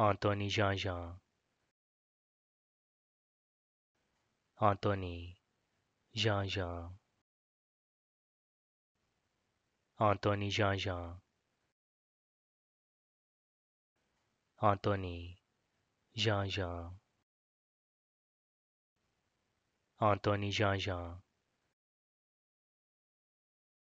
Antony Jean-Jean Antony Jean-Jean Antony Jean-Jean Antony Jean-Jean Antony Jean-Jean